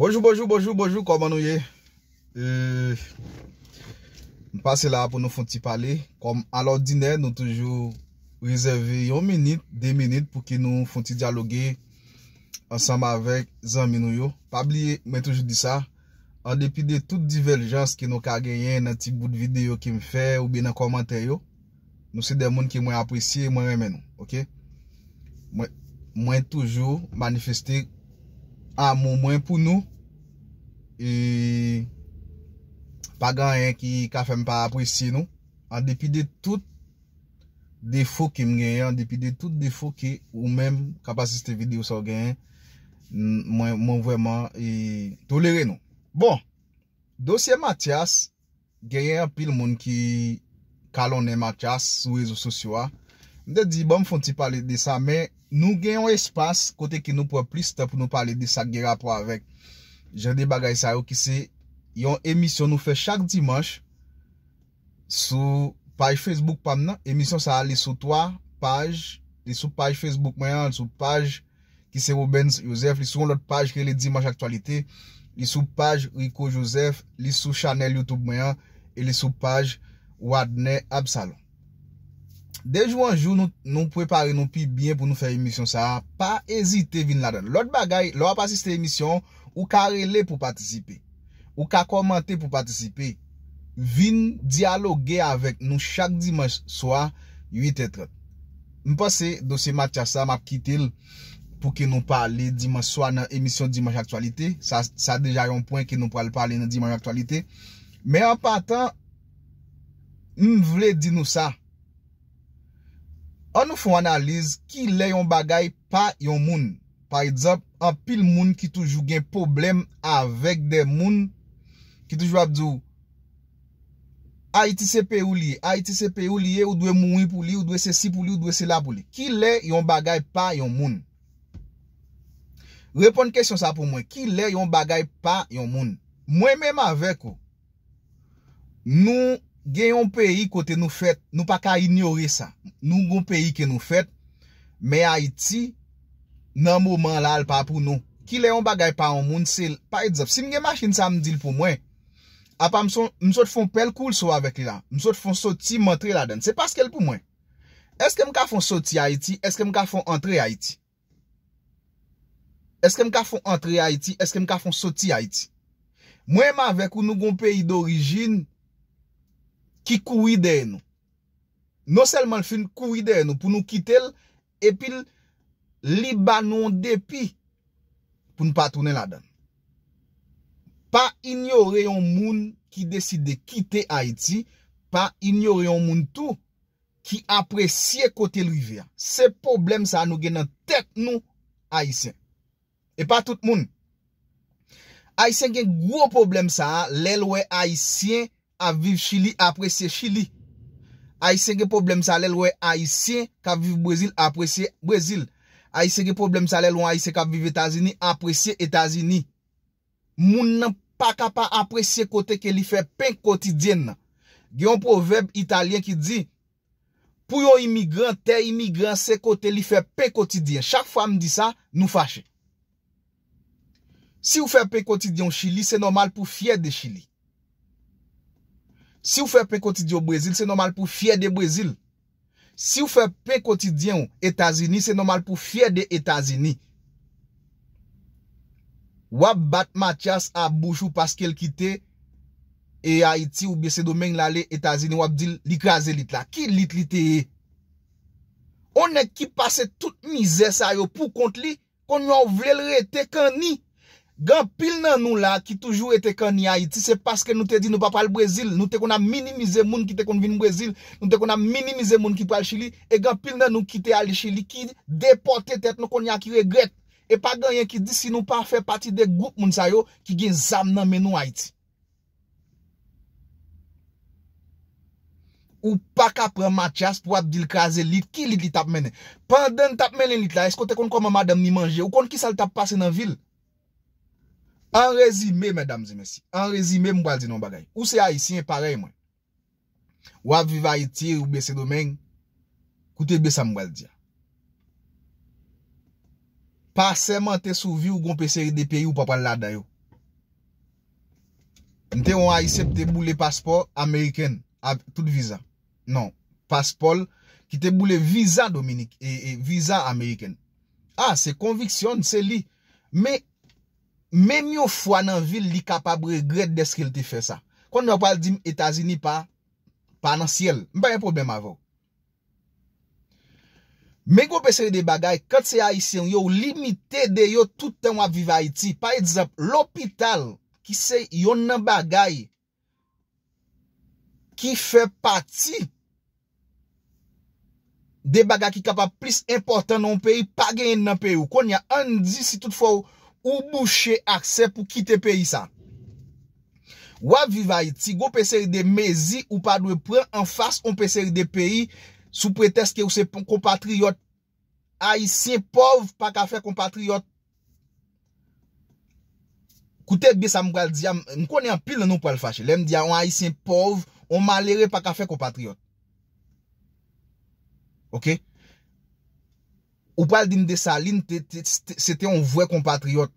Bojou, bojou, bojou, bojou, koma nou ye? M euh, pase la pou nou fonte pale Kom alo dine nou toujou Rezerve yon minute, de minute Pou ki nou fonte diyalogue Ansamba vek zanminou yo Pabliye, mwen toujou di sa An depi de tout diverjans ki nou ka genyen Nan ti bout videyo ki m fe Ou be nan komante yo Nou se demoun ki mwen apresye mwen remenou Ok? Mwen toujou manifesti A moun mwen pou nou, e, pa gan yon ki ka fèm pa apresi nou. A depi de tout defo ki m genyen, a depi de tout defo ki ou mèm kapasiste video sou genyen, moun vwèman e, tolere nou. Bon, dosye Matyas, genyen apil moun ki kalonnen Matyas ou ezo sosyo a. Nde di bom fon ti pale de sa, men nou gen yon espas kote ki nou pou ap liste pou nou pale de sa gira pou avek. Je de bagay sa yo ki se yon emisyon nou fe chak dimanche sou paj Facebook pan nan. Emisyon sa a li sou 3 paj, li sou paj Facebook mayan, li sou paj ki se Rubens Youssef, li sou yon lot paj ki le Dimanche Aktualite. Li sou paj Rico Youssef, li sou Chanel Youtube mayan, e li sou paj Wadne Absalom. Dejou anjou nou prepare nou pi bien pou nou fè emisyon sa Pa ezite vin la dan Lot bagay, lor ap asiste emisyon Ou ka rele pou patisipe Ou ka komante pou patisipe Vin diyaloge avèk nou chak dimanj soa 8 etret Mpase dosi Matyasa map kitil Pou ki nou pale dimanj soa nan emisyon dimanj aktualite Sa deja yon point ki nou pale pale nan dimanj aktualite Men anpaten Mvle di nou sa An nou foun analize ki le yon bagay pa yon moun. Par exemple, an pil moun ki toujou gen problem avek de moun. Ki toujou ap di ou. A iti sepe ou liye, a iti sepe ou liye, ou dwe mouni pou liye, ou dwe se si pou liye, ou dwe se la pou liye. Ki le yon bagay pa yon moun. Repon kèsyon sa pou mwen. Ki le yon bagay pa yon moun. Mwen menm avek ou. Nou... Gen yon peyi kote nou fet, nou pa ka ignore sa. Nou yon peyi ke nou fet, me Haiti, nan mouman la al pa pou nou. Ki le yon bagay pa yon moun, se pa idzop. Si mge machin sa mdil pou mwen, a pa msot fon pel koul sou avek la. Msot fon soti mantre la den. Se paskel pou mwen. Eske mka fon soti Haiti, eske mka fon antre Haiti. Eske mka fon antre Haiti, eske mka fon soti Haiti. Mwen ma vek ou nou yon peyi d'origine, Ki koui deye nou. Non selman fin koui deye nou. Pou nou kite el. E pil liba nou depi. Pou nou patounen la dan. Pa ignore yon moun. Ki deside kite Haiti. Pa ignore yon moun tou. Ki apre siye kote l'riviya. Se problem sa nou gen nan tek nou Haitien. E pa tout moun. Haitien gen gwo problem sa. Lèl wè Haitien. a viv chili apresye chili. A isen ge problem sa lèl wè, a isen ka viv brezil apresye brezil. A isen ge problem sa lèl wè, a isen ka viv etazini apresye etazini. Moun nan pa kapa apresye kote ke li fè pen kotidyen nan. Ge yon proverb italien ki di, pou yon imigran, te imigran se kote li fè pen kotidyen. Chak fwa mdi sa, nou fache. Si ou fè pen kotidyen chili, se normal pou fye de chili. Si ou fe pe kontidyon Brezil, se nomal pou fye de Brezil. Si ou fe pe kontidyon Etazini, se nomal pou fye de Etazini. Wap bat Matyas, Aboujou, Pascal Kite, e Haiti ou Bessé Domène lale Etazini, wap di likaze lit la. Ki lit li te ye? Onek ki pase tout mizè sa yo pou kont li, kon yo vle l rete kan ni. Gan pil nan nou la ki toujou ete kan ni Haiti, se paske nou te di nou pa pal Brazil, nou te kon a minimize moun ki te kon vin Brazil, nou te kon a minimize moun ki pal Chili, e gan pil nan nou ki te ali Chili ki depote tet nou kon yan ki regret. E pa gan yen ki di si nou pa fe pati de goup moun sayo ki gen zam nan men nou Haiti. Ou pa ka pran Matias pou ap dil kaze lit, ki lit li tap mene? Pandan tap mene lit la, esko te kon kon mamadam ni manje, ou kon ki sal tap pase nan vil? An rezime, mwen dam zemesi. An rezime mwen baldi nan bagay. Ou se a yisi, yon parey mwen. Ou ap viva yiti, ou besi domen, koute besa mwen baldi. Paseman te souvi ou gompe seri de peyi ou papan la dayo. Nte yon a yisi pte boule paspor Ameriken, ap tout visa. Non, paspor ki te boule visa Dominik, e, e visa Ameriken. A, ah, se konviksyon, se li. Men, Mem yo fwa nan vil li kapab regred de skil te fe sa. Kon yo pal di Etasini pa, pa nan siel. Mba yon problem avon. Men gwo pe se de bagay, kante se Aisyen yo, limite de yo toutan wap viva Aiti. Par exemple, l'opital, ki se yon nan bagay, ki fe pati, de bagay ki kapab plis importan nan peyi, pa gen nan peyi. Kon yo andi si tout fwa ou, Ou boucher akse pou kite peyi sa. Wap viva yi, ti go pe seri de mezi ou pa dwe pran, an fas on pe seri de peyi, sou preteske ou se kompatriyot. Aisyen pov, pa ka fe kompatriyot. Koutek bi sam gwa l diyan, m konen pil nan nou pwa l fache. Lem diyan, an aisyen pov, on malere pa ka fe kompatriyot. Ok? Ou pal din Desaline, se te on vwe kompatriot.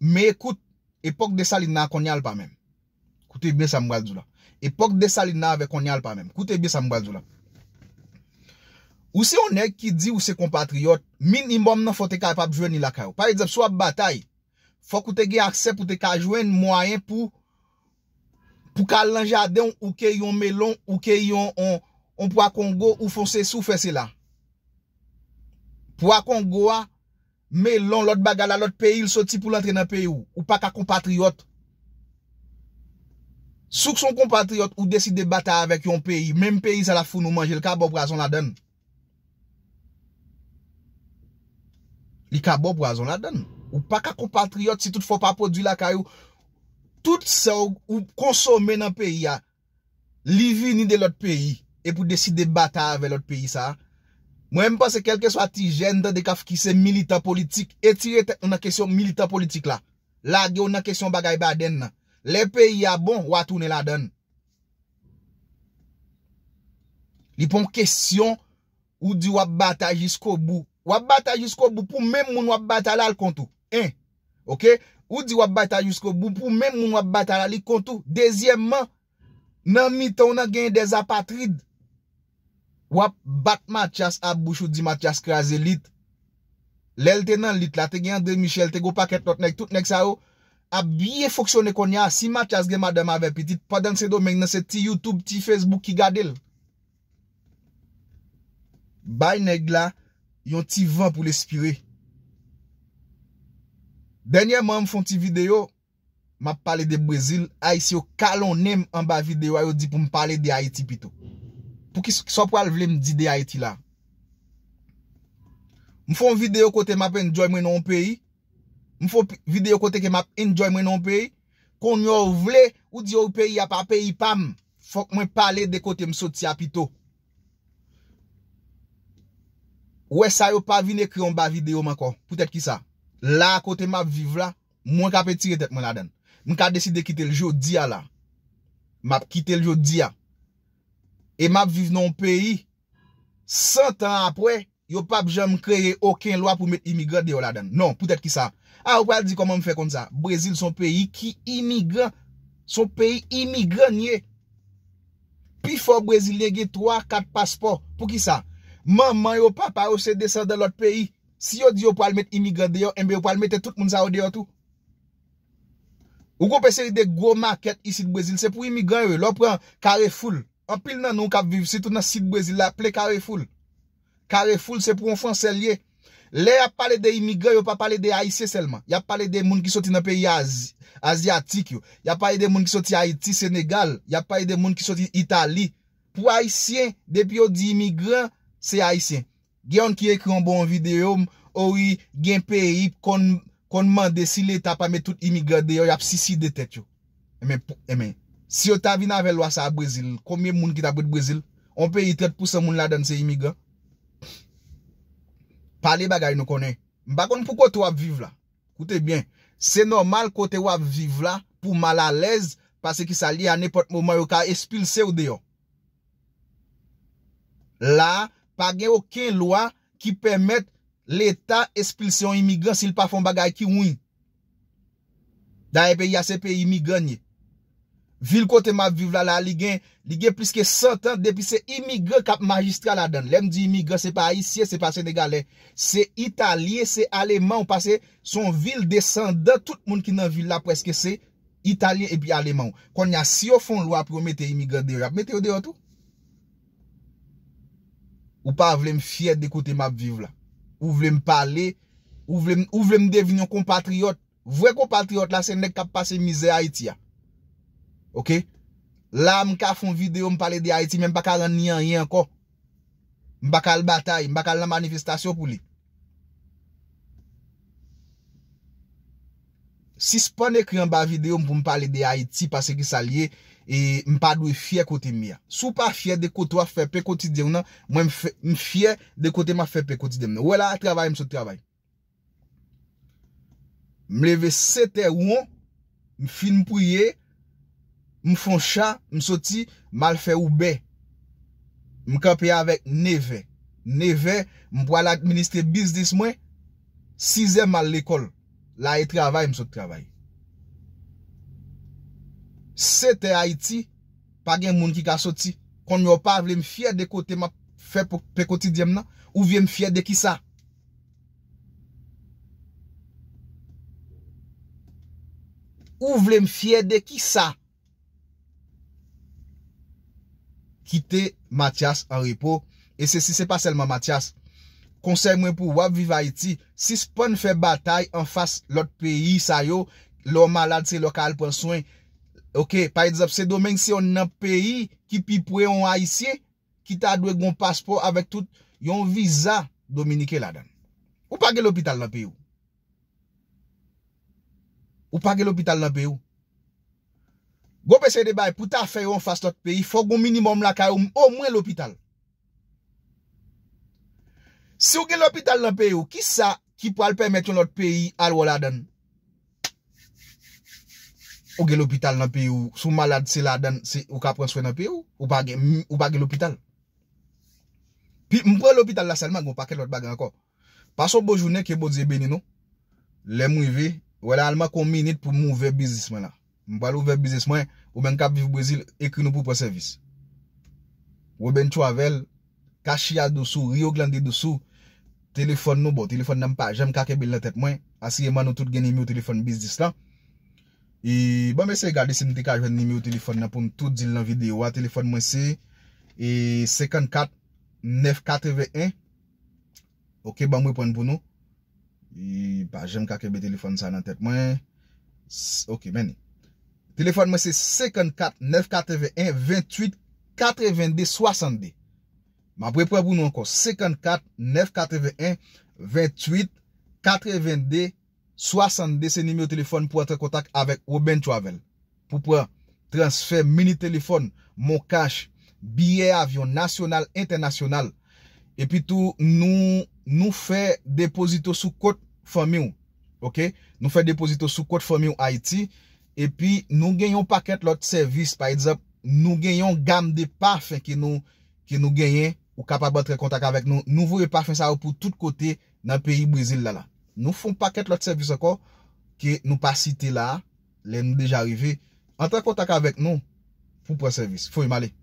Me ekout, epok Desaline nan kon nyal pa men. Koute bi, sa mwazou la. Epok Desaline nan ave kon nyal pa men. Koute bi, sa mwazou la. Ou se on ek ki di ou se kompatriot, minimum nan fote ka apapjwen ni laka yo. Par exemple, sou ap batay, fote koute ge aksep fote ka jwen mwayen pou pou ka lanjade ou ke yon melon, ou ke yon onpwa Kongo, ou fonse sou fese la. Pwa Kongoa, me lan lout bagala lout peyi, lout soti pou lantre nan peyi ou, ou pa ka kompatriyot. Souk son kompatriyot ou desi debata avek yon peyi, menm peyi sa la foun ou manje, li ka bo brazon la den. Li ka bo brazon la den. Ou pa ka kompatriyot si tout fò pa prodwi la kayou. Tout sò ou konsome nan peyi a, li vini de lout peyi, e pou desi debata avek lout peyi sa a. Mwen mpase kelke swa ti jende de kaf ki se milita politik, etire te unan kesyon milita politik la. La ge unan kesyon bagay baden nan. Le peyi ya bon, watounen la den. Li pon kesyon, ou di wap bata jisko bou. Wap bata jisko bou pou menm moun wap bata lal kontou. En, ok? Ou di wap bata jisko bou pou menm moun wap bata lal kontou. Dezyenman, nan mito unan genye dezapatride. Wap bat matyas ap bouchou di matyas kraze lit. Lel te nan lit la, te gen André Michel, te go paket not nek, tout nek sa yo. Ap biye foksyone kon ya, si matyas gen madama ve pitit, padan se do men gen se ti YouTube, ti Facebook ki gade l. Bay neg la, yon ti van pou l espire. Denye mwen m fon ti video, ma pale de Brazil, a yisi yo kalonem an ba video yo di pou m pale de Haiti pitou. pou ki sop wale vle m di de a eti la. M foun videyo kote m ap enjoy mwen an peyi, m foun videyo kote ke m ap enjoy mwen an peyi, kon yo vle ou di yo peyi ap ap peyi pam, fok m pale de kote m sot si apito. Ou e sa yo pa vine kri yon ba videyo man kon, pwetet ki sa, la kote m ap vive la, mwen ka pe tire tet mwen aden. M ka deside kite l jo diya la. M ap kite l jo diya. E map vive nou an peyi, 100 an apre, yo pap jam kreye oken lwa pou met imigran de yo la den. Non, pou tèt ki sa. A ou pal di koman m fè kon sa? Brezil son peyi ki imigran. Son peyi imigran ye. Pi fò Brezilye ge 3-4 paspor. Pou ki sa? Man man yo papa ou se dese de lot peyi. Si yo di yo pal met imigran de yo, eh enbe yo pal mette tout moun sa ou de yo tout. Ou kon pe se de gwo market isi de Brezil, se pou imigran yo. Lo pran kare foul. Anpil nan nou kap viv, se tout nan site brezil la, aple Kareful. Kareful, se pou an franse liye. Le, ap pale de imigran, yo pa pale de Haitien selman. Yap pale de moun ki soti nan peri Asi, Asiatik yo. Yap pale de moun ki soti Haiti, Senegal. Yap pale de moun ki soti Itali. Pou Haitien, depi yo di imigran, se Haitien. Gen yon ki ekran bon videyo, ou yi gen peri kon mande si leta pa me tout imigran de yo, yap sisi detek yo. Emen pou, emen pou. Si yo ta vina ve lwa sa a Brezil, komye moun ki ta bote Brezil, on pe itret pou se moun la dan se imigan. Pali bagay nou konen. Mbakon pou kote wap vive la. Koute bien. Se normal kote wap vive la pou mal alez pase ki sa li anepot mou mwanyo ka espil se ou deyo. La, pa gen oken lwa ki pemet l'Etat espil se yon imigan si l pa fon bagay ki woy. Da e pe yase pe imigan ye. Vil kote map viv la la li gen Li gen pliske 100 an Depi se imigre kap magistra la den Lem di imigre se pa aisyen se pa senegalen Se italyen se aleman Pase son vil desen De tout moun ki nan vil la Pweske se italyen e pi aleman Kon ya si yo fon lwa promete imigre deyo A mete yo deyo tou Ou pa vle m fied de kote map viv la Ou vle m pale Ou vle m devinyon kompatriot Vwe kompatriot la seneg kap pase mize haitya La m ka foun videyo m pale de Haiti, men bakal nan nyan yanko. M bakal batay, m bakal nan manifestasyon pou li. Si se pon ekri an ba videyo m pou m pale de Haiti, pase ki sa liye, m pale dwe fye kote m ya. Sou pa fye de kote wafè pe kote diyon nan, m fye de kote wafè pe kote diyon nan. Wè la a travay m sou travay. M leve sete ouan, m fin pou yey, M fonsha, m soti, mal fè oube. M kapè avèk neve. Neve, m pou al administre bizdis mwen. Sizè mal l'ekol. La e travay m sot travay. Se te Haiti, pa gen moun ki ka soti, kon yo pa vle m fye de kote ma fè pe koti djem nan, ou vle m fye de ki sa? Ou vle m fye de ki sa? Kite Matyas an ripo. E se si se pa selman Matyas. Konsey mwen pou wap viva iti. Si se pon fè batay an fas lot peyi sa yo. Lò malade se lokal pon swen. Ok, pa edzap se domen si yon nan peyi ki pi pwe yon a isye. Ki ta adwe gwen paspo avèk tout yon viza dominike la dan. Ou pa gè l'opital nan peyi ou? Ou pa gè l'opital nan peyi ou? Gon pe se de bay, pou ta feyo an fas lot peyi, fò goun minimum la kè ou mwen l'hôpital. Se ou gen l'hôpital nan peyi ou, ki sa ki pou al pèmèt yon lot peyi al wò la dan? Ou gen l'hôpital nan peyi ou, sou malade se la dan, ou kaprenswe nan peyi ou, ou pa gen l'hôpital? Pi mwen l'hôpital la selman, goun pa gen l'hôpital an kon. Paso bo jounen ke bo zebe ni nou, le mwen ve, wè la anman kon minute pou mwen ve bizisme la. Mpa lou ve bizis mwen, ou men kap vivi Brazil, ekri nou pou pa servis. Ou ben chwavel, kashi a dosu, ryo glan di dosu, telefon nou bo, telefon nam pa, jem kake bil la tet mwen, asye man nou tout gen imi ou telefon bizis la. I ba bon, mese gade si mte kaj ven imi ou telefon na pou mtout zil nan video, a telefon mwen se, e 54-941, okey ba mwe pon pou nou. I pa jem kake bil telefon sa nan tet mwen, okey meni. Telefon mwen se 54-981-28-82-60. Mwen apre pou apoun nou ankon. 54-981-28-82-60. Se nimi ou telefon pou atre kontak avèk Robin Travel. Pou pou transfer mini telefon, mwen kache, biye avyon nasyonal, internasyonal. E pi tou nou fè depozito sou kote Fomil. Ok? Nou fè depozito sou kote Fomil Aiti. E pi nou genyon paket lot servis. Par exemple, nou genyon gam de pafe ki nou genyen ou kapabat re kontak avek nou. Nou vwou repafen sa ou pou tout kote nan peyi Brazil la la. Nou foun paket lot servis akor ki nou pa site la, le nou deja arrive. Antak kontak avek nou, foun pre servis. Foun im ale.